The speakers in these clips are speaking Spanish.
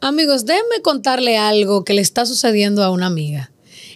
Amigos, déjenme contarle algo que le está sucediendo a una amiga.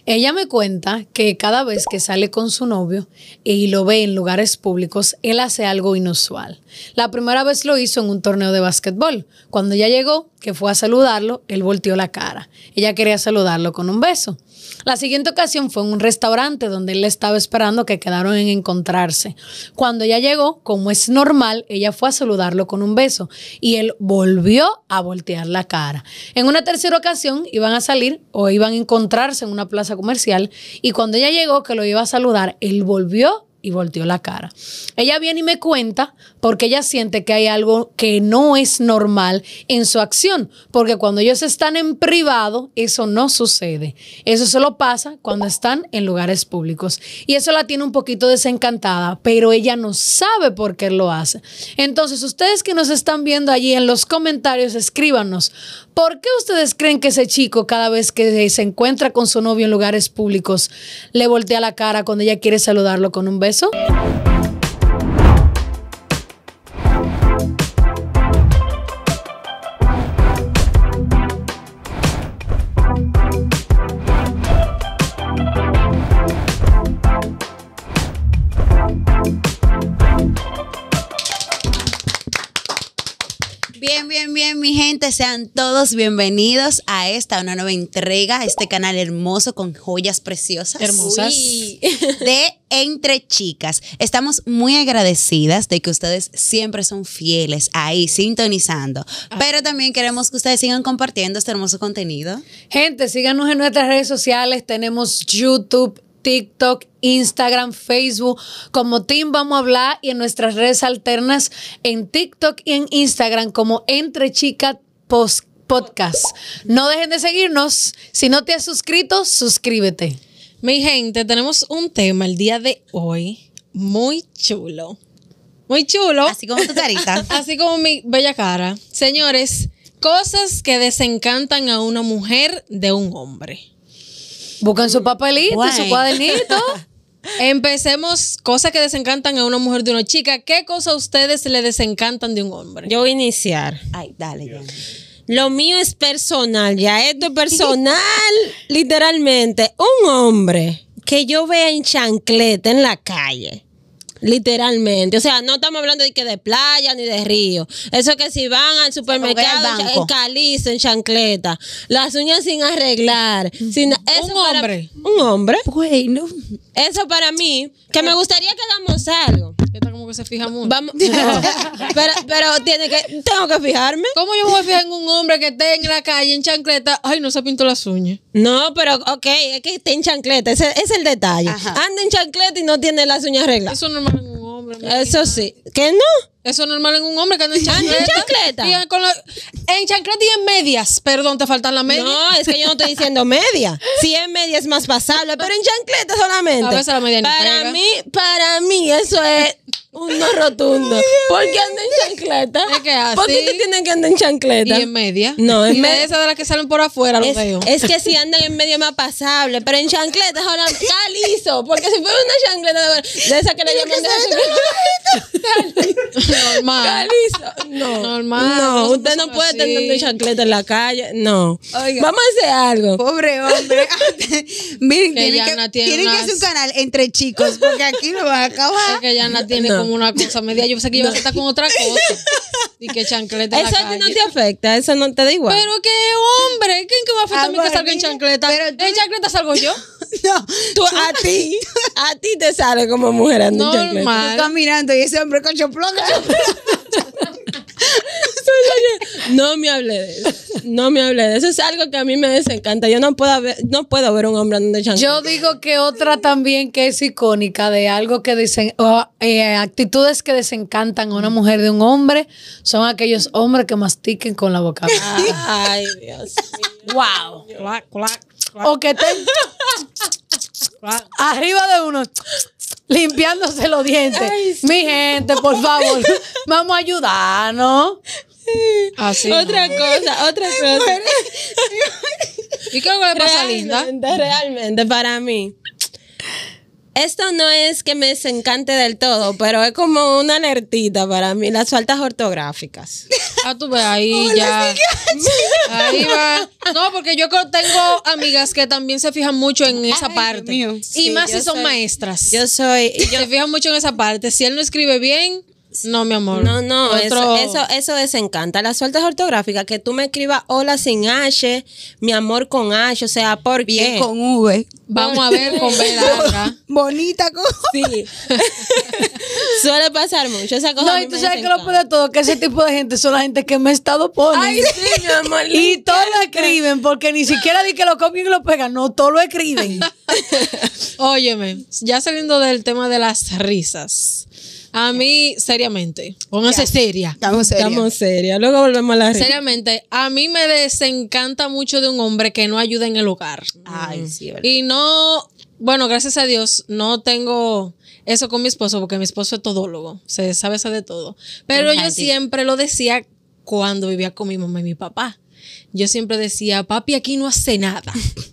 Ella me cuenta que cada vez que sale con su novio y lo ve en lugares públicos, él hace algo inusual. La primera vez lo hizo en un torneo de básquetbol. Cuando ella llegó, que fue a saludarlo, él volteó la cara. Ella quería saludarlo con un beso. La siguiente ocasión fue en un restaurante donde él estaba esperando que quedaron en encontrarse. Cuando ella llegó, como es normal, ella fue a saludarlo con un beso y él volvió a voltear la cara. En una tercera ocasión iban a salir o iban a encontrarse en una plaza comercial y cuando ella llegó que lo iba a saludar, él volvió y volteó la cara. Ella viene y me cuenta porque ella siente que hay algo que no es normal en su acción, porque cuando ellos están en privado, eso no sucede. Eso solo pasa cuando están en lugares públicos. Y eso la tiene un poquito desencantada, pero ella no sabe por qué lo hace. Entonces, ustedes que nos están viendo allí en los comentarios, escríbanos, ¿por qué ustedes creen que ese chico cada vez que se encuentra con su novio en lugares públicos le voltea la cara cuando ella quiere saludarlo con un beso? sean todos bienvenidos a esta una nueva entrega, a este canal hermoso con joyas preciosas. Hermosas. De Entre Chicas. Estamos muy agradecidas de que ustedes siempre son fieles ahí, sintonizando. Pero también queremos que ustedes sigan compartiendo este hermoso contenido. Gente, síganos en nuestras redes sociales. Tenemos YouTube, TikTok, Instagram, Facebook. Como Team vamos a hablar y en nuestras redes alternas en TikTok y en Instagram como Entre Chicas post podcast. No dejen de seguirnos. Si no te has suscrito, suscríbete. Mi gente, tenemos un tema el día de hoy muy chulo. Muy chulo. Así como tu carita. Así como mi bella cara. Señores, cosas que desencantan a una mujer de un hombre. Buscan su papelito, su cuadernito. Empecemos cosas que desencantan a una mujer de una chica. ¿Qué cosas a ustedes le desencantan de un hombre? Yo voy a iniciar. Ay, dale, Lo mío es personal, ya esto es personal, literalmente. Un hombre que yo vea en chancleta en la calle. Literalmente. O sea, no estamos hablando de que de playa ni de río. Eso que si van al supermercado, en en chancleta, las uñas sin arreglar. Sin, un hombre. un hombre. Bueno eso para mí, que me eh. gustaría que hagamos algo. Está como que se fija mucho. pero, pero tiene que, tengo que fijarme. ¿Cómo yo me voy a fijar en un hombre que esté en la calle en chancleta? Ay, no se pintó las uñas. No, pero ok, es que esté en chancleta, ese es el detalle. Anda en chancleta y no tiene las uñas reglas Eso no es normal en un hombre. Eso sí. ¿Qué no? Eso es normal en un hombre que anda en chancleta. en chancleta. Y en chancleta y en medias. Perdón, te faltan las medias. No, es que yo no estoy diciendo media. Si en media es más pasable, pero en chancleta solamente. la media Para mí, para mí, eso es un no rotundo. ¿Por qué anda en chancleta? Es que ¿Por qué te tienen que andar en chancleta? Y en media. No, en media. Esa de las que salen por afuera, lo veo. Es que si andan en media es más pasable, pero en chancleta ahora calizo Porque si fuera una chancleta de, de esa que le llaman de Normal. No. Normal. No, usted no puede tener chancleta en la calle. No. Vamos a hacer algo. Pobre hombre. Miren, que tienen, que, tiene que, hacer un canal entre chicos, porque aquí lo va a acabar. Es que no tiene como una cosa media. Yo sé que yo a estar con otra cosa. Y que chancleta. Eso en la a ti no te afecta, eso no te da igual. Pero qué hombre, ¿quién que va afecta a, a mí que salga en chancleta? Pero ¿En chancleta salgo yo? No, a ti, a ti te sale como mujer andando Normal. en chancleta. Tú caminando y ese hombre con choplón, no me hable de eso. No me hable de eso. Es algo que a mí me desencanta. Yo no puedo ver, no puedo ver un hombre andando de Yo digo que otra también que es icónica de algo que dicen, eh, actitudes que desencantan a una mujer de un hombre son aquellos hombres que mastiquen con la boca. Ay, Dios. Mío. Wow. O que arriba de uno limpiándose los dientes. Mi gente, por favor, vamos a ayudarnos. Así. Otra cosa, otra cosa. ¿Y qué le pasa, Linda? Realmente, para mí, esto no es que me desencante del todo, pero es como una alertita para mí, las faltas ortográficas. Ah, tú ves, ahí ya. Ahí va. No, porque yo tengo amigas que también se fijan mucho en esa parte. Y más si son maestras. Yo soy. Yo, se fijan mucho en esa parte. Si él no escribe bien, no, mi amor. No, no, eso, eso, desencanta. Las sueltas ortográficas, que tú me escribas hola sin H, mi amor con H, o sea, ¿por Bien con V. Vamos a ver con V Bonita con Sí. Suele pasar mucho esa cosa. No, y tú sabes que lo peor todo, que ese tipo de gente son la gente que me ha estado poniendo Ay, sí, mi amor. y todos lo escriben, porque ni siquiera di que lo copien y lo pegan, no, todo lo escriben. Óyeme, ya saliendo del tema de las risas. A mí, seriamente, póngase seria. Estamos seria Estamos Luego volvemos a la Seriamente, a mí me desencanta mucho de un hombre que no ayuda en el hogar. Ay, mm. sí, ¿verdad? Y no, bueno, gracias a Dios, no tengo eso con mi esposo, porque mi esposo es todólogo, se sabe eso de todo. Pero yo siempre lo decía cuando vivía con mi mamá y mi papá. Yo siempre decía, papi aquí no hace nada.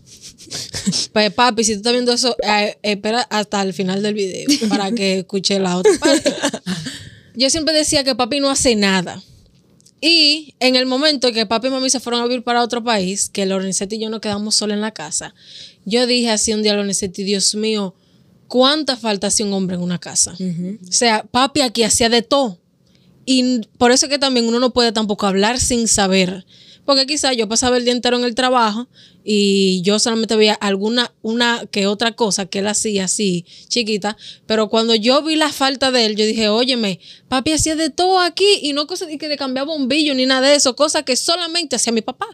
papi, si tú estás viendo eso, eh, espera hasta el final del video para que escuche la otra parte. Yo siempre decía que papi no hace nada. Y en el momento que papi y mami se fueron a vivir para otro país, que Lorenzetti y yo nos quedamos solos en la casa, yo dije así un día a Lorenzetti, Dios mío, ¿cuánta falta hace un hombre en una casa? O sea, papi aquí hacía de todo. Y por eso es que también uno no puede tampoco hablar sin saber. Porque quizás yo pasaba el día entero en el trabajo y yo solamente veía alguna una que otra cosa que él hacía así chiquita, pero cuando yo vi la falta de él, yo dije, "Óyeme, papi hacía de todo aquí y no cosas que le cambiaba bombillo ni nada de eso, cosas que solamente hacía mi papá."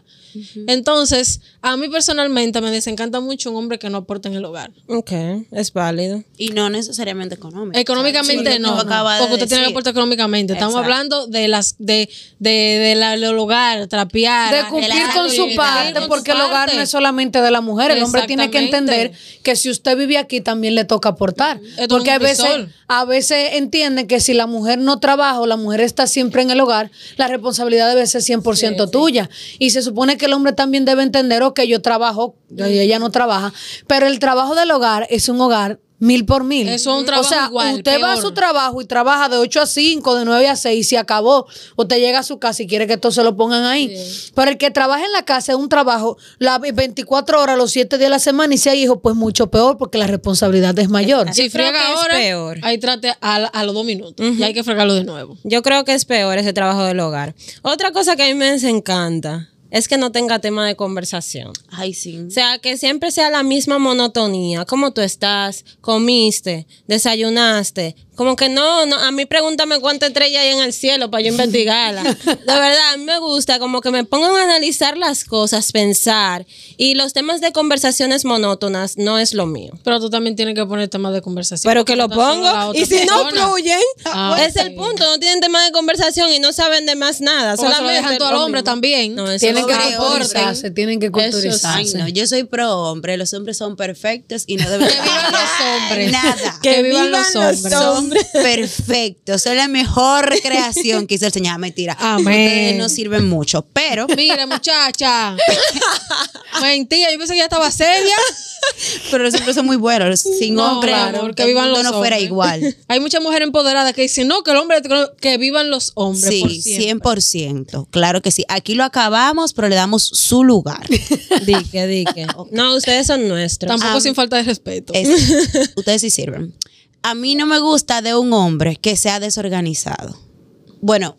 Entonces, a mí personalmente me desencanta mucho un hombre que no aporta en el hogar. Ok, es válido. Y no necesariamente económico. Económicamente no, porque usted tiene que aportar económicamente. Estamos hablando de las de de, hogar, trapear, de cumplir con su parte porque el hogar solamente de la mujer. El hombre tiene que entender que si usted vive aquí también le toca aportar. Porque a veces, a veces entienden que si la mujer no trabaja o la mujer está siempre en el hogar, la responsabilidad debe ser 100% tuya. Y se supone que el hombre también debe entender, ok, yo trabajo, y ella no trabaja, pero el trabajo del hogar es un hogar Mil por mil. Eso es un trabajo. O sea, usted va a su trabajo y trabaja de 8 a 5, de 9 a 6 y se acabó. O te llega a su casa y quiere que esto se lo pongan ahí. Para Pero el que trabaja en la casa es un trabajo las 24 horas, los 7 días de la semana y si hay hijos, pues mucho peor porque la responsabilidad es mayor. Si frega ahora, peor. ahí trate a, los dos minutos y hay que fregarlo de nuevo. Yo creo que es peor ese trabajo del hogar. Otra cosa que a mí me encanta es que no tenga tema de conversación. Ay, sí. O sea, que siempre sea la misma monotonía. ¿Cómo tú estás? ¿Comiste? ¿Desayunaste? Como que no, no, a mí pregúntame cuánta estrella hay en el cielo para yo investigarla. La verdad, a mí me gusta como que me pongan a analizar las cosas, pensar. Y los temas de conversaciones monótonas no es lo mío. Pero tú también tienes que poner temas de conversación. Pero que lo pongo. Y si no fluyen, ah, ah, es el punto. No tienen temas de conversación y no saben de más nada. solo solamente dejan al hombre también. tienen que se tienen que culturizarse. Yo soy pro hombre. Los hombres son perfectos y no deben. que vivan los hombres. Nada. Que, vivan, Los hombres. Perfecto. soy la mejor creación que hizo el Señor. Ah, mentira. no sirven mucho, pero. Mira, muchacha. mentira, yo pensé que ya estaba seria. Pero los hombres son muy buenos. Sin hombre, no fuera igual. Hay muchas mujeres empoderadas que dicen, no, que el hombre, que vivan los hombres. Sí, por 100%. Claro que sí. Aquí lo acabamos, pero le damos su lugar. Dique, dique. No, ustedes son nuestros. Tampoco sin falta de respeto. ustedes sí sirven a mí no me gusta de un hombre que sea desorganizado. Bueno,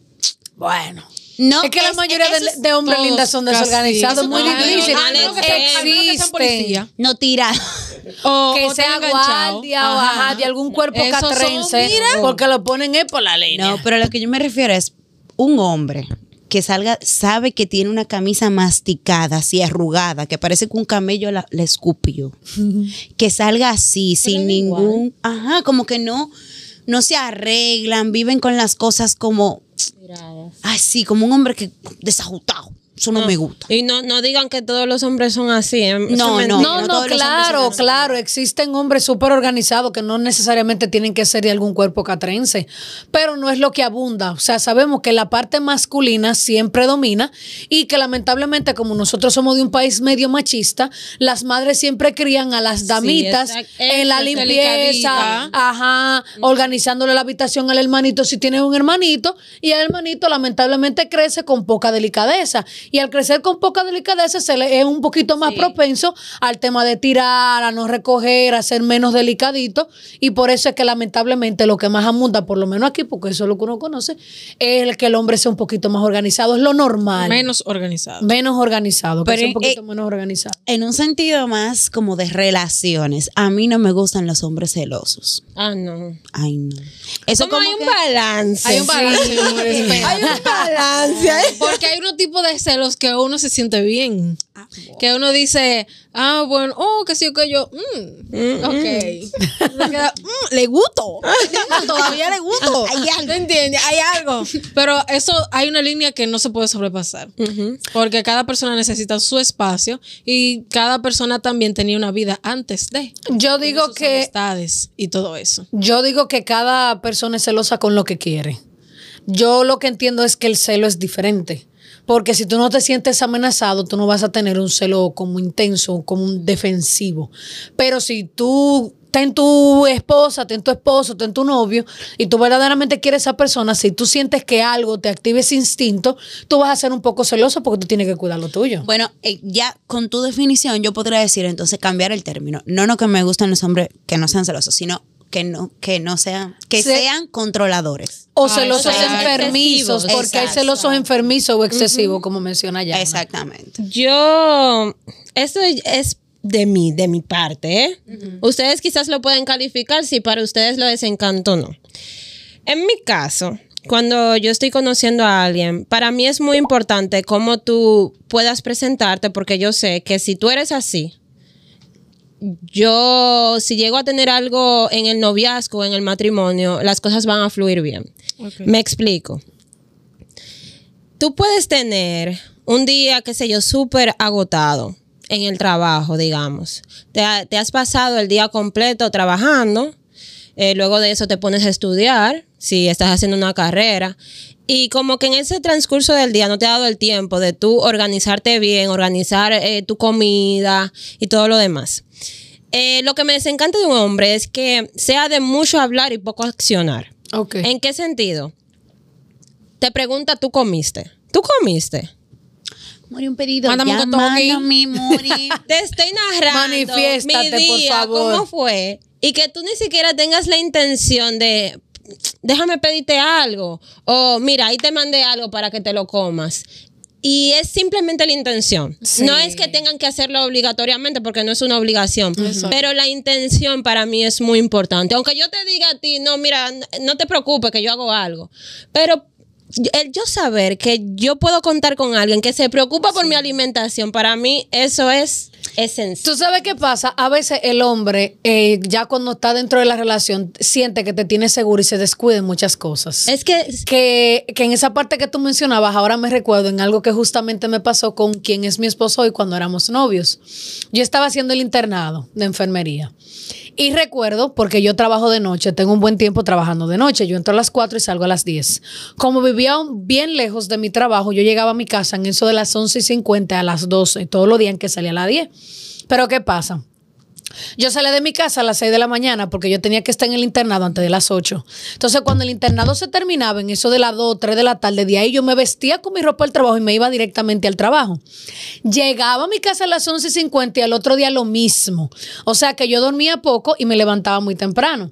bueno. No, es que la mayoría de, hombres lindas son desorganizados, muy no, ah, difícil. No, ah, que No tira. O, que sea guardia o ajá, de algún cuerpo catrense. porque lo ponen es por la ley. No, pero lo que yo me refiero es un hombre que salga sabe que tiene una camisa masticada, así arrugada, que parece que un camello le escupió. que salga así, sin ningún, ajá, como que no no se arreglan, viven con las cosas como Miradas. así, como un hombre que desajustado eso no, me gusta. Y no, no digan que todos los hombres son así. Em, no, no, no, no, claro, claro. Existen hombres súper organizados que no necesariamente tienen que ser de algún cuerpo catrense, pero no es lo que abunda. O sea, sabemos que la parte masculina siempre domina y que lamentablemente, como nosotros somos de un país medio machista, las madres siempre crían a las damitas en la limpieza, ajá, organizándole la habitación al hermanito si tiene un hermanito y el hermanito lamentablemente crece con poca delicadeza y al crecer con poca delicadeza se le es un poquito más propenso al tema de tirar, a no recoger, a ser menos delicadito. Y por eso es que lamentablemente lo que más amunda, por lo menos aquí, porque eso es lo que uno conoce, es que el hombre sea un poquito más organizado. Es lo normal. Menos organizado. Menos organizado. Pero un poquito eh, menos organizado. En un sentido más como de relaciones. A mí no me gustan los hombres celosos. Ah, no. Ay, no. Eso como, hay, un balance, hay un balance. hay un balance. Porque hay un tipo de celos los que uno se siente bien. Ah, que uno dice, ah, bueno, oh, que sí, que yo, mm, mm, ok. Mm. le gusto. Todavía le gusto. Hay algo. Hay algo. Pero eso, hay una línea que no se puede sobrepasar. Porque cada persona necesita su espacio y cada persona también tenía una vida antes de. Yo digo que. Amistades y todo eso. Yo digo que cada persona es celosa con lo que quiere. Yo lo que entiendo es que el celo es diferente. Porque si tú no te sientes amenazado, tú no vas a tener un celo como intenso, como defensivo. Pero si tú ten tu esposa, ten tu esposo, ten tu novio, y tú verdaderamente quieres a esa persona, si tú sientes que algo te active ese instinto, tú vas a ser un poco celoso porque tú tienes que cuidar lo tuyo. Bueno, eh, ya con tu definición yo podría decir entonces cambiar el término. No, no que me gustan los hombres que no sean celosos, sino que no, que no sean, que sean controladores. O celosos ah, enfermizos, porque hay celosos enfermizos o excesivos, como menciona ya. Exactamente. Yo, eso es de mí, de mi parte. ¿eh? Ustedes quizás lo pueden calificar si para ustedes lo desencanto o no. En mi caso, cuando yo estoy conociendo a alguien, para mí es muy importante cómo tú puedas presentarte, porque yo sé que si tú eres así, yo, si llego a tener algo en el noviazgo, en el matrimonio, las cosas van a fluir bien. Me explico. Tú puedes tener un día, qué sé yo, súper agotado en el trabajo, digamos. Te, has pasado el día completo trabajando, eh, luego de eso te pones a estudiar, si estás haciendo una carrera, y como que en ese transcurso del día no te ha dado el tiempo de tú organizarte bien, organizar eh, tu comida y todo lo demás. Eh, lo que me desencanta de un hombre es que sea de mucho hablar y poco accionar. ¿En qué sentido? Te pregunta, ¿tú comiste? ¿Tú comiste? Mori, un pedido. Mándame un Mándame, Mori. Te estoy narrando Manifiéstate, por favor. cómo fue. Y que tú ni siquiera tengas la intención de déjame pedirte algo. O mira, ahí te mandé algo para que te lo comas. Y es simplemente la intención. No es que tengan que hacerlo obligatoriamente porque no es una obligación. Pero la intención para mí es muy importante. Aunque yo te diga a ti, no, mira, no te preocupes que yo hago algo. Pero el yo saber que yo puedo contar con alguien que se preocupa por mi alimentación, para mí eso es ¿Tú sabes qué pasa? A veces el hombre, eh, ya cuando está dentro de la relación, siente que te tiene seguro y se descuida en muchas cosas. Es que, que... Que en esa parte que tú mencionabas, ahora me recuerdo en algo que justamente me pasó con quien es mi esposo hoy cuando éramos novios. Yo estaba haciendo el internado de enfermería. Y recuerdo, porque yo trabajo de noche, tengo un buen tiempo trabajando de noche, yo entro a las 4 y salgo a las 10. Como vivía bien lejos de mi trabajo, yo llegaba a mi casa en eso de las 11 y 50 a las 12, todos los días en que salía a las 10. Pero ¿qué pasa? Yo salí de mi casa a las 6 de la mañana porque yo tenía que estar en el internado antes de las 8. Entonces, cuando el internado se terminaba, en eso de las 2, 3 de la tarde, de ahí yo me vestía con mi ropa del trabajo y me iba directamente al trabajo. Llegaba a mi casa a las 11.50 y al otro día lo mismo. O sea que yo dormía poco y me levantaba muy temprano.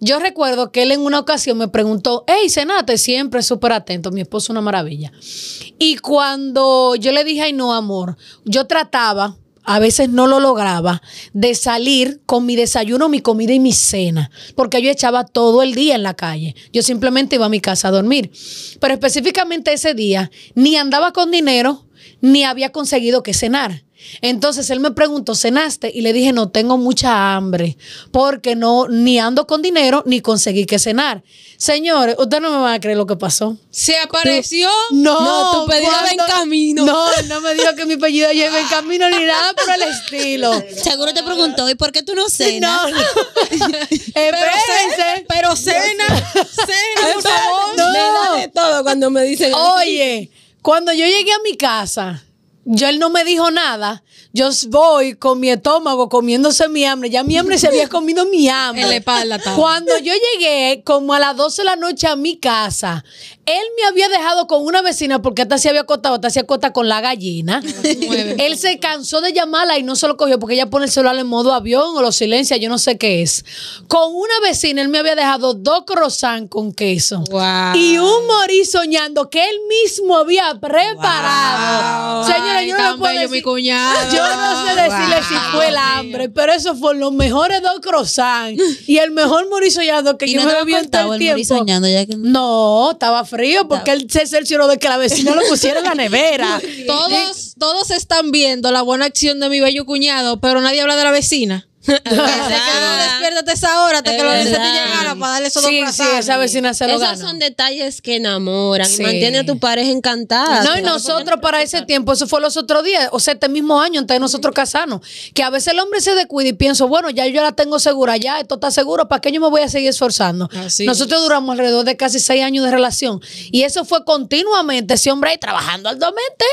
Yo recuerdo que él en una ocasión me preguntó, hey, cenate siempre súper atento, mi esposo una maravilla. Y cuando yo le dije, ay no, amor, yo trataba a veces no lo lograba, de salir con mi desayuno, mi comida y mi cena, porque yo echaba todo el día en la calle. Yo simplemente iba a mi casa a dormir. Pero específicamente ese día, ni andaba con dinero, ni había conseguido que cenar. Entonces él me preguntó, ¿cenaste? Y le dije, no, tengo mucha hambre, porque no, ni ando con dinero, ni conseguí que cenar. Señores, ustedes no me van a creer lo que pasó. ¿Se apareció? No, no, camino. No, me dijo que mi apellido Lleva en camino ni nada por el estilo. Seguro te preguntó, ¿y por qué tú no cenas? No, Pero cena, cena, por No. de todo cuando me dicen. Oye, cuando yo llegué a mi casa yo, él no me dijo nada, yo voy con mi estómago comiéndose mi hambre. Ya mi hambre se había comido mi hambre. Cuando yo llegué, como a las 12 de la noche a mi casa, él me había dejado con una vecina porque hasta se había acostado, hasta se acota con la gallina. él se cansó de llamarla y no se lo cogió porque ella pone el celular en modo avión o lo silencia, yo no sé qué es. Con una vecina, él me había dejado dos croissants con queso. Y un morí soñando que él mismo había preparado. Señora, yo no Mi cuñada. Yo no sé ah, decirle si fue el hambre, pero eso fue los mejores dos croissants y el mejor morisoñado que ¿Y yo no me había contado el tiempo. No, estaba frío porque el él se cercioró de que la vecina lo pusiera en la nevera. todos, todos están viendo la buena acción de mi bello cuñado, pero nadie habla de la vecina. No, esa hora hasta que para darle esos sí, sí, esa vecina se lo Esos son detalles que enamoran y mantiene a tu pareja encantada. No, y nosotros para ese tiempo, eso fue los otros días, o sea, este mismo año, antes de nosotros casarnos. Que a veces el hombre se descuida y pienso, bueno, ya yo la tengo segura, ya esto está seguro, ¿para qué yo me voy a seguir esforzando? nosotros duramos alrededor de casi seis años de relación y eso fue continuamente, ese hombre ahí trabajando al domente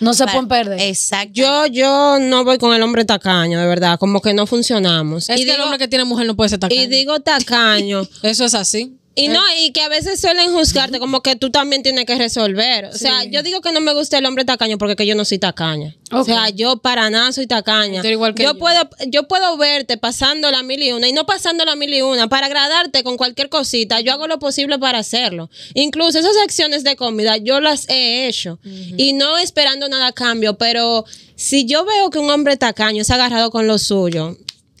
no se pueden perder. Exacto. Yo, yo no voy con el hombre tacaño, de verdad. Como que no funcionamos. Es y que el hombre que tiene mujer no puede ser tacaño. Y digo tacaño. Eso es así. Y eh. no, y que a veces suelen juzgarte como que tú también tienes que resolver. O sea, yo digo que no me gusta el hombre tacaño porque yo no soy tacaña. O sea, yo para nada soy tacaña. yo, puedo yo puedo verte pasando la mil y una y no pasando la mil y una para agradarte con cualquier cosita. Yo hago lo posible para hacerlo. Incluso esas acciones de comida yo las he hecho y no esperando nada a cambio, pero si yo veo que un hombre tacaño se ha agarrado con lo suyo,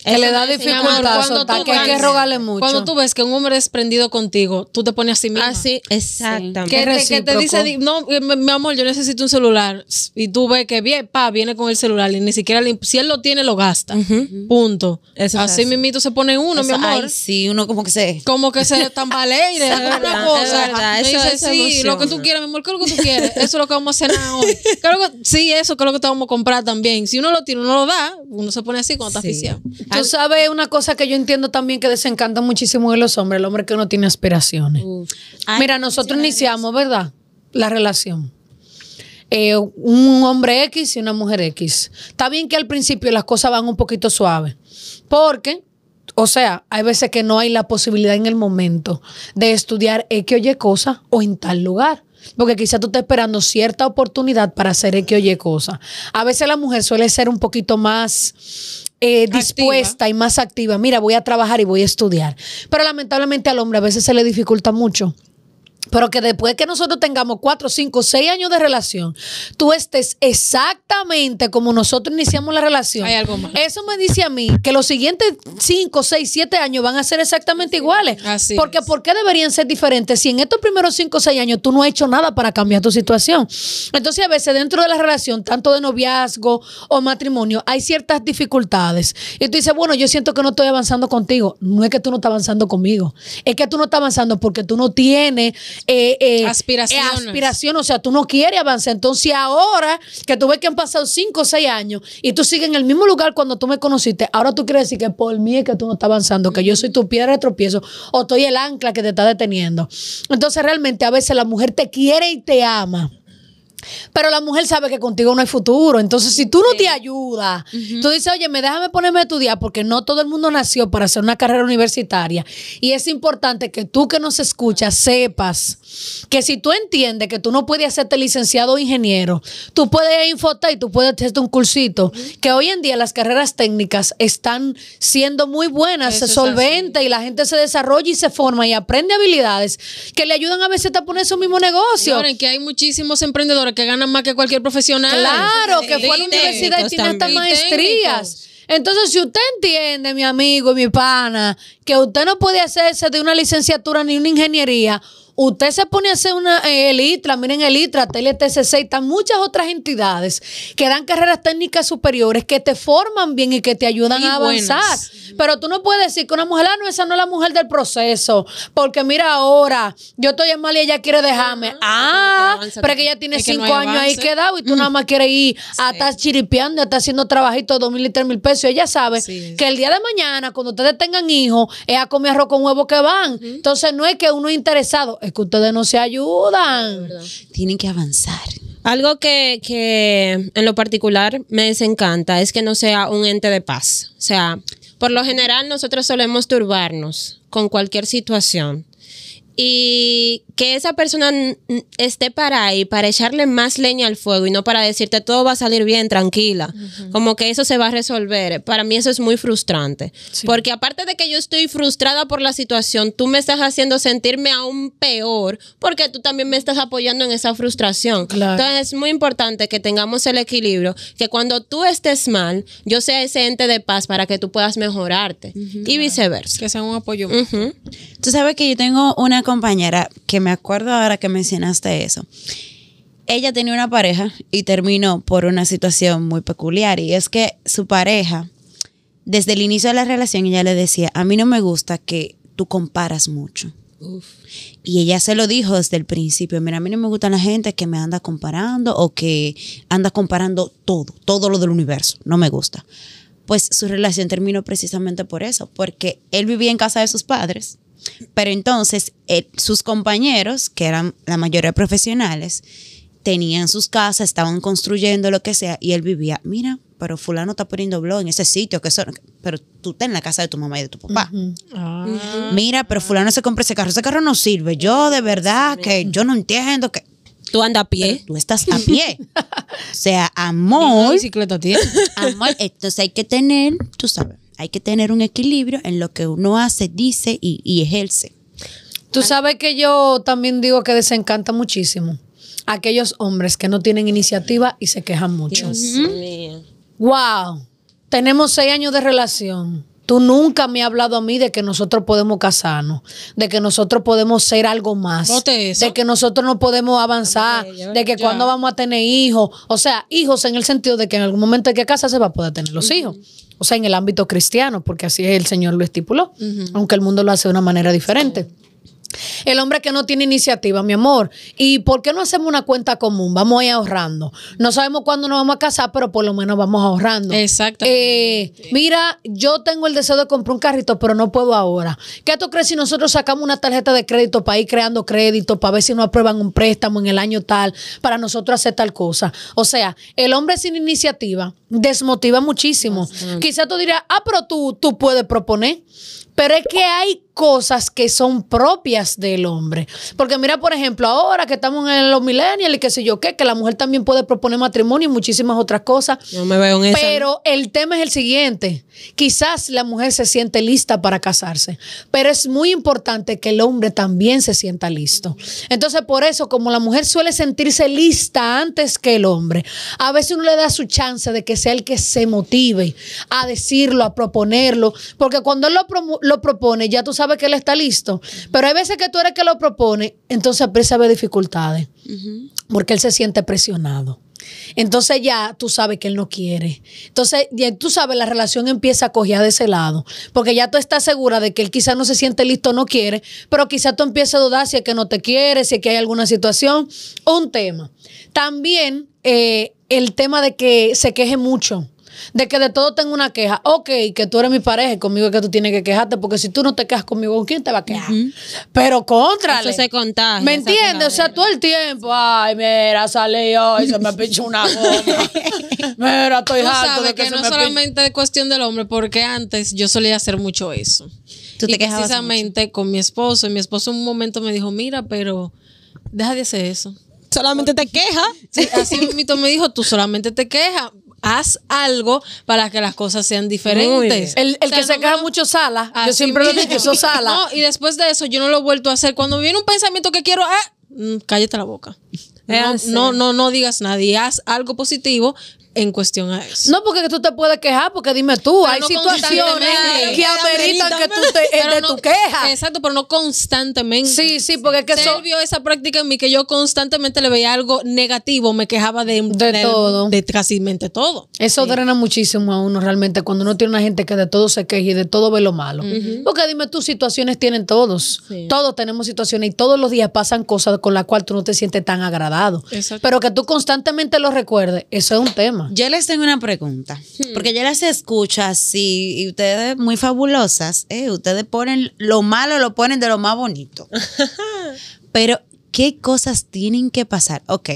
que le da dificultad, que hay que rogarle mucho. Cuando tú ves que un hombre es prendido contigo, tú te pones así mismo. Así, exactamente. Que, te, que, te, dice, no, eh, mi amor, yo necesito un celular. Y tú ves que bien, pa, viene con el celular y ni siquiera, si él lo tiene, lo gasta. Punto. Así, así mismito se pone uno, mi amor. Ay, sí, uno como que se... Como que se tambalea y de una cosa. Es verdad, dice, sí, lo que tú quieras, mi amor, ¿qué es lo que tú quieres? Eso es lo que vamos a cenar hoy. Creo que, sí, eso creo es lo que te vamos a comprar también. Si uno lo tiene, uno lo da, uno se pone así cuando está oficial. Tú sabes una cosa que yo entiendo también que desencanta muchísimo de los hombres, el hombre que no tiene aspiraciones. Mira, nosotros iniciamos, ¿verdad? La relación. Eh, un hombre X y una mujer X. Está bien que al principio las cosas van un poquito suaves, porque, o sea, hay veces que no hay la posibilidad en el momento de estudiar X o Y cosa o en tal lugar. Porque quizás tú estás esperando cierta oportunidad para hacer X o Y cosa. A veces la mujer suele ser un poquito más eh, dispuesta y más activa. Mira, voy a trabajar y voy a estudiar. Pero lamentablemente al hombre a veces se le dificulta mucho pero que después que nosotros tengamos cuatro, cinco, seis años de relación, tú estés exactamente como nosotros iniciamos la relación. Hay algo más. Eso me dice a mí que los siguientes cinco, seis, siete años van a ser exactamente iguales. Así Porque ¿por qué deberían ser diferentes si en estos primeros cinco, seis años tú no has hecho nada para cambiar tu situación? Entonces a veces dentro de la relación, tanto de noviazgo o matrimonio, hay ciertas dificultades. Y tú dices, bueno, yo siento que no estoy avanzando contigo. No es que tú no estás avanzando conmigo. Es que tú no estás avanzando porque tú no tienes eh, eh, eh, aspiración. O sea, tú no quieres avanzar. Entonces, ahora que tú ves que han pasado cinco o seis años y tú sigues en el mismo lugar cuando tú me conociste, ahora tú quieres decir que por mí es que tú no estás avanzando, que yo soy tu piedra de tropiezo o estoy el ancla que te está deteniendo. Entonces, realmente a veces la mujer te quiere y te ama pero la mujer sabe que contigo no hay futuro. Entonces, si tú no te ayudas, tú dices, oye, me déjame ponerme a estudiar porque no todo el mundo nació para hacer una carrera universitaria. Y es importante que tú que nos escuchas sepas que si tú entiendes que tú no puedes hacerte licenciado o ingeniero, tú puedes infotar y tú puedes hacerte un cursito. Que hoy en día las carreras técnicas están siendo muy buenas, se solventa y la gente se desarrolla y se forma y aprende habilidades que le ayudan a veces a poner su mismo negocio. Claro, que hay muchísimos emprendedores que ganan más que cualquier profesional. Claro, que fue a la universidad y tiene estas maestrías. Entonces, si usted entiende, mi amigo y mi pana, que usted no puede hacerse de una licenciatura ni una ingeniería, Usted se pone a hacer una eh, miren el ITRA, TLTCC están muchas otras entidades que dan carreras técnicas superiores que te forman bien y que te ayudan a avanzar. Pero tú no puedes decir que una mujer, ah, no, esa no es la mujer del proceso, porque mira ahora, yo estoy en mal y ella quiere dejarme. Ah, pero que ella tiene cinco años ahí quedado y tú nada más quieres ir a estar chiripeando, a estar haciendo trabajitos de dos mil y tres mil pesos. Ella sabe que el día de mañana, cuando ustedes tengan hijos, es a comer arroz con huevo que van. Entonces no es que uno es interesado, es que ustedes no se ayudan. Tienen que avanzar. Algo que, que en lo particular me desencanta es que no sea un ente de paz. O sea, por lo general nosotros solemos turbarnos con cualquier situación y que esa persona esté para ahí, para echarle más leña al fuego y no para decirte todo va a salir bien, tranquila, como que eso se va a resolver. Para mí eso es muy frustrante, porque aparte de que yo estoy frustrada por la situación, tú me estás haciendo sentirme aún peor porque tú también me estás apoyando en esa frustración. Entonces es muy importante que tengamos el equilibrio, que cuando tú estés mal, yo sea ese ente de paz para que tú puedas mejorarte y viceversa. Que sea un apoyo. Tú sabes que yo tengo una compañera, que me acuerdo ahora que mencionaste eso, ella tenía una pareja y terminó por una situación muy peculiar y es que su pareja, desde el inicio de la relación, ella le decía, a mí no me gusta que tú comparas mucho. Y ella se lo dijo desde el principio, mira, a mí no me gusta la gente que me anda comparando o que anda comparando todo, todo lo del universo, no me gusta. Pues su relación terminó precisamente por eso, porque él vivía en casa de sus padres pero entonces eh, sus compañeros, que eran la mayoría profesionales, tenían sus casas, estaban construyendo lo que sea, y él vivía, mira, pero fulano está poniendo blog en ese sitio, que pero tú estás en la casa de tu mamá y de tu papá. Ah. Mira, pero fulano se compra ese carro, ese carro no sirve. Yo de verdad que yo no entiendo que... Tú andas a pie. tú estás a pie. o sea, amor... Y bicicleta, tío. Amor, entonces hay que tener, tú sabes hay que tener un equilibrio en lo que uno hace, dice y, ejerce. Tú sabes que yo también digo que desencanta muchísimo aquellos hombres que no tienen iniciativa y se quejan mucho. Wow, tenemos seis años de relación. Tú nunca me has hablado a mí de que nosotros podemos casarnos, de que nosotros podemos ser algo más, de que nosotros no podemos avanzar, de que cuando vamos a tener hijos, o sea, hijos en el sentido de que en algún momento hay que se va a poder tener los hijos. O sea, en el ámbito cristiano, porque así el Señor lo estipuló, aunque el mundo lo hace de una manera diferente. El hombre que no tiene iniciativa, mi amor. ¿Y por qué no hacemos una cuenta común? Vamos ahorrando. No sabemos cuándo nos vamos a casar, pero por lo menos vamos ahorrando. Exacto. Eh, mira, yo tengo el deseo de comprar un carrito, pero no puedo ahora. ¿Qué tú crees si nosotros sacamos una tarjeta de crédito para ir creando crédito, para ver si nos aprueban un préstamo en el año tal, para nosotros hacer tal cosa? O sea, el hombre sin iniciativa desmotiva muchísimo. Quizá tú dirás, ah, pero tú, tú puedes proponer. Pero es que hay cosas que son propias del hombre. Porque mira, por ejemplo, ahora que estamos en los millennials y qué sé yo qué, que la mujer también puede proponer matrimonio y muchísimas otras cosas. me veo en Pero el tema es el siguiente. Quizás la mujer se siente lista para casarse, pero es muy importante que el hombre también se sienta listo. Entonces, por eso, como la mujer suele sentirse lista antes que el hombre, a veces uno le da su chance de que sea el que se motive a decirlo, a proponerlo, porque cuando él lo, lo propone, ya tú sabes que él está listo. Pero hay veces que tú eres que lo propone, entonces él a dificultades, porque él se siente presionado. Entonces ya tú sabes que él no quiere. Entonces ya tú sabes, la relación empieza a coger de ese lado, porque ya tú estás segura de que él quizás no se siente listo, no quiere, pero quizá tú empiezas a dudar si es que no te quiere, si es que hay alguna situación, un tema. También eh, el tema de que se queje mucho de que de todo tengo una queja. Ok, que tú eres mi pareja y conmigo es que tú tienes que quejarte, porque si tú no te quejas conmigo, ¿con quién te va a quejar? Pero contra. Eso se contagia. ¿Me entiendes? O sea, todo el tiempo, ay, mira, salí Y se me pinchó una goma. mira, estoy harto de que, no solamente es cuestión del hombre, porque antes yo solía hacer mucho eso. ¿Tú te y precisamente con mi esposo, y mi esposo en un momento me dijo, mira, pero deja de hacer eso solamente te quejas Sí, así mito me dijo, tú solamente te quejas haz algo para que las cosas sean diferentes. El, que se queja mucho sala, yo siempre lo he dicho, eso sala. y después de eso yo no lo he vuelto a hacer. Cuando viene un pensamiento que quiero, ah, mm, cállate la boca. No, no, no, digas nada haz algo positivo en cuestión a eso. No, porque tú te puedes quejar, porque dime tú, hay situaciones que ameritan que tú te, de tu queja. Exacto, pero no constantemente. Sí, sí, porque es que esa práctica en mí que yo constantemente le veía algo negativo, me quejaba de, de, todo, de casi mente todo. Eso drena muchísimo a uno realmente cuando uno tiene una gente que de todo se queja y de todo ve lo malo. Porque dime tú, situaciones tienen todos. Todos tenemos situaciones y todos los días pasan cosas con las cuales tú no te sientes tan agradado. Pero que tú constantemente lo recuerdes, eso es un tema. Yo les tengo una pregunta, hmm. porque yo las escucho así, y ustedes muy fabulosas, ¿eh? ustedes ponen lo malo, lo ponen de lo más bonito. Pero, ¿qué cosas tienen que pasar? Ok,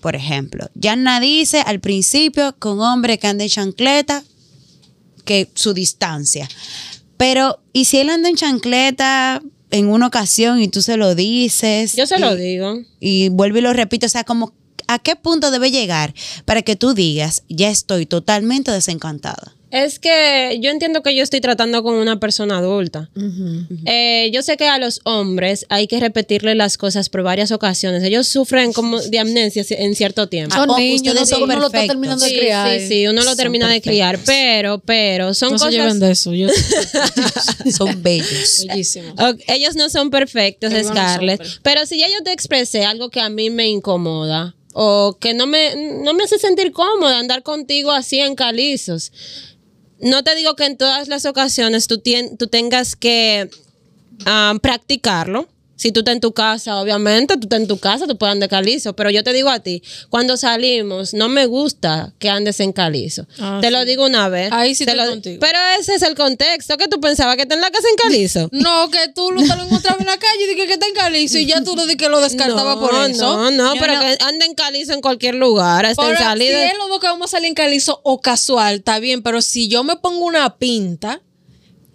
por ejemplo, nadie dice al principio con hombre que anda en chancleta, que su distancia. Pero, ¿y si él anda en chancleta en una ocasión y tú se lo dices? Yo se lo digo. Y vuelvo y lo repito, o sea, como ¿a qué punto debe llegar para que tú digas, ya estoy totalmente desencantada? Es que yo entiendo que yo estoy tratando con una persona adulta. Eh, yo sé que a los hombres hay que repetirle las cosas por varias ocasiones. Ellos sufren como de amnesia en cierto tiempo. Son ah, oh, niños, no son uno lo está terminando de criar. Sí, sí, uno lo termina de criar, pero, pero son no cosas. Se de eso. son bellos. Bellísimos. ellos no son perfectos, Scarlett. pero si ya yo te expresé algo que a mí me incomoda o que no me, no me hace sentir cómoda andar contigo así en calizos. No te digo que en todas las ocasiones tú, tengas que ah, practicarlo, si tú estás en tu casa, obviamente, tú estás en tu casa, tú puedes andar calizo. Pero yo te digo a ti, cuando salimos, no me gusta que andes en calizo. Ah, te lo digo una vez. Ahí sí te lo contigo. Pero ese es el contexto que tú pensabas que estás en la casa en calizo. no, que tú lo, te lo encontrabas en la calle y dije que está en calizo y ya tú lo, que lo descartaba por eso. No, no, pero que andes en calizo en cualquier lugar. Hasta en salida. Si es lo que vamos a salir en calizo o casual, está bien, pero si yo me pongo una pinta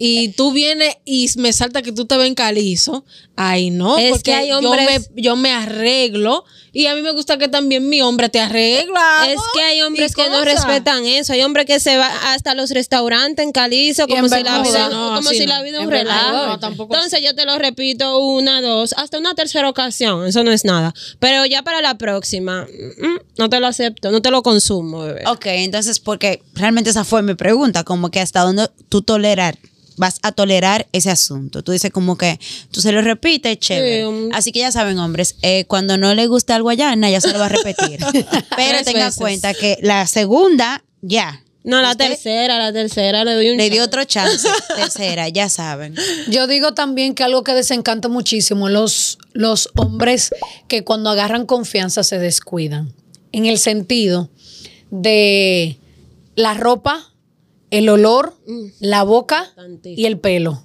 y eh. tú vienes y me salta que tú te ven calizo, ay no, es porque que hay hombres... yo, me, arreglo y a mí me gusta que también mi hombre te arregla. Es que hay hombres que no respetan eso, hay hombres que se va hasta los restaurantes en calizo como si, la vida, como si la vida un relajo. Entonces yo te lo repito una, dos, hasta una tercera ocasión, eso no es nada. Pero ya para la próxima, mm, no te lo acepto, no te lo consumo, bebé. Ok, entonces porque realmente esa fue mi pregunta, como que hasta dónde tú tolerar vas a tolerar ese asunto. Tú dices como que tú se lo repites, chévere. Um, Así que ya saben, hombres, eh, cuando no le gusta algo allá, ya se lo va a repetir. Pero tenga en cuenta que la segunda, ya. No, la tercera, la tercera le doy un Le dio otro chance, tercera, ya saben. Yo digo también que algo que desencanta muchísimo los, los hombres que cuando agarran confianza se descuidan. En el sentido de la ropa el olor, mm. la boca y el pelo.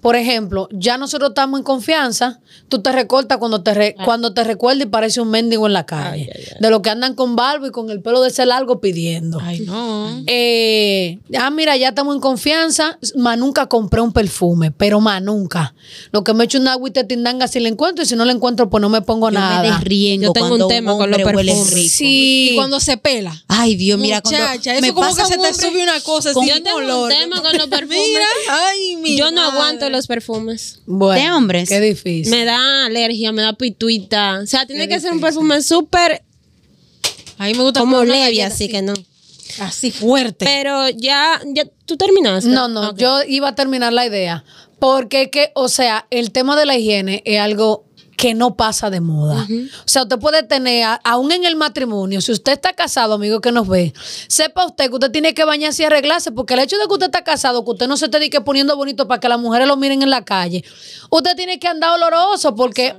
Por ejemplo, ya nosotros estamos en confianza, tú te recortas cuando te, re, ah. cuando te y parece un mendigo en la calle. De los que andan con balbo y con el pelo de ese largo pidiendo. Ay, no. ah, mira, ya estamos en confianza. Más nunca compré un perfume, pero más nunca. Lo que me echo un agüita de tindanga si la encuentro y si no la encuentro, pues no me pongo nada. Yo tengo un tema con los perfumes. Sí. Y cuando se pela. Ay, Dios, mira. Muchacha, cuando eso como que se te sube una cosa. yo tengo un tema con los perfumes. mira, ay, Yo no aguanto perfumes. de hombres. Qué difícil. Me da alergia, me da pituita. O sea, tiene que ser un perfume súper. A mí me gusta como leve, así que no. Así fuerte. Pero ya, ya tú terminaste. No, no, yo iba a terminar la idea. Porque que, o sea, el tema de la higiene es algo que no pasa de moda. O sea, usted puede tener, aún en el matrimonio, si usted está casado, amigo que nos ve, sepa usted que usted tiene que bañarse y arreglarse, porque el hecho de que usted está casado, que usted no se esté dedique poniendo bonito para que las mujeres lo miren en la calle, usted tiene que andar oloroso, porque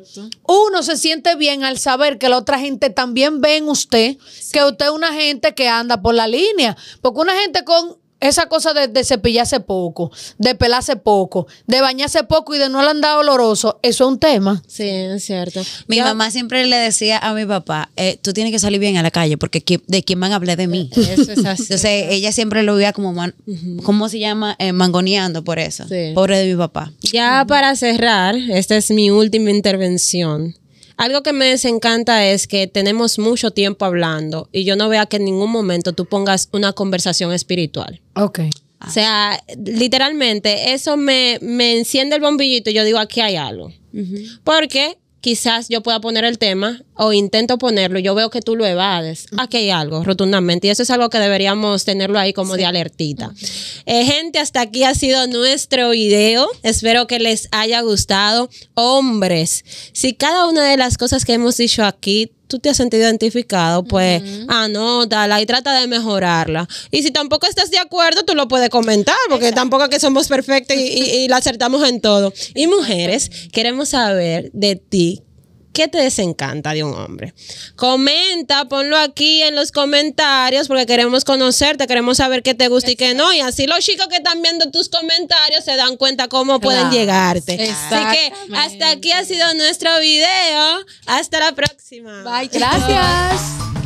uno se siente bien al saber que la otra gente también ve en usted, que usted es una gente que anda por la línea, porque una gente con esa cosa de, de, cepillarse poco, de pelarse poco, de bañarse poco y de no andar oloroso, eso es un tema. Sí, es cierto. Mi mamá siempre le decía a mi papá, eh, tú tienes que salir bien a la calle porque de quién van a hablar de mí. Eso es así. Entonces ella siempre lo veía como, man, se llama? Eh, mangoneando por eso. Pobre de mi papá. Ya para cerrar, esta es mi última intervención. Algo que me desencanta es que tenemos mucho tiempo hablando y yo no vea que en ningún momento tú pongas una conversación espiritual. Ok. Ah. O sea, literalmente eso me, enciende el bombillito y yo digo, aquí hay algo. Porque quizás yo pueda poner el tema o intento ponerlo, yo veo que tú lo evades. Aquí hay algo, rotundamente. Y eso es algo que deberíamos tenerlo ahí como de alertita. Eh, gente, hasta aquí ha sido nuestro video. Espero que les haya gustado. Hombres, si cada una de las cosas que hemos dicho aquí tú te has sentido identificado, pues anótala ah, y trata de mejorarla. Y si tampoco estás de acuerdo, tú lo puedes comentar, porque tampoco es que somos perfectos y, y la acertamos en todo. Y mujeres, queremos saber de ti ¿Qué te desencanta de un hombre? Comenta, ponlo aquí en los comentarios porque queremos conocerte, queremos saber qué te gusta y qué no. Y así los chicos que están viendo tus comentarios se dan cuenta cómo pueden llegarte. Así que hasta aquí ha sido nuestro video. Hasta la próxima. Bye, gracias.